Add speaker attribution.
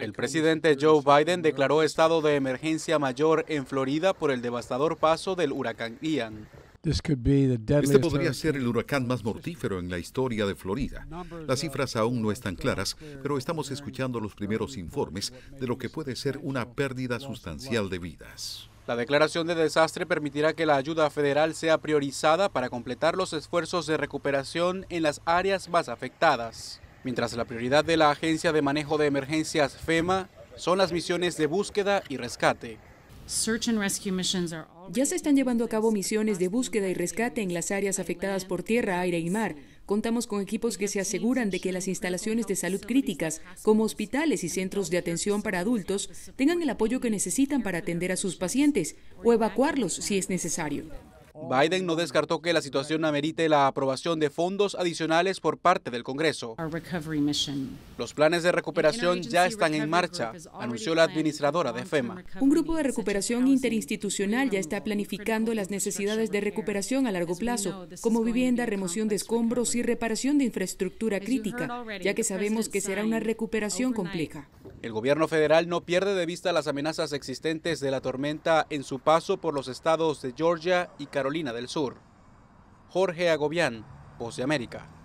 Speaker 1: El presidente Joe Biden declaró estado de emergencia mayor en Florida por el devastador paso del huracán Ian. Este podría
Speaker 2: ser el huracán más mortífero en la historia de Florida. Las cifras aún no están claras, pero estamos escuchando los primeros informes de lo que puede ser una pérdida sustancial de
Speaker 1: vidas. La declaración de desastre permitirá que la ayuda federal sea priorizada para completar los esfuerzos de recuperación en las áreas más afectadas mientras la prioridad de la Agencia de Manejo de Emergencias FEMA son las misiones de búsqueda y rescate.
Speaker 3: Ya se están llevando a cabo misiones de búsqueda y rescate en las áreas afectadas por tierra, aire y mar. Contamos con equipos que se aseguran de que las instalaciones de salud críticas, como hospitales y centros de atención para adultos, tengan el apoyo que necesitan para atender a sus pacientes o evacuarlos si es necesario.
Speaker 1: Biden no oh, descartó que la situación amerite la aprobación de fondos adicionales por parte del Congreso. Los planes de recuperación ya están en marcha, anunció la administradora de FEMA.
Speaker 3: Un grupo de recuperación interinstitucional ya está planificando las necesidades de recuperación a largo plazo, como vivienda, remoción de escombros y reparación de infraestructura crítica, ya que sabemos que será una recuperación compleja.
Speaker 1: El gobierno federal no pierde de vista las amenazas existentes de la tormenta en su paso por los estados de Georgia y Carolina del Sur. Jorge Agobián, Voz de América.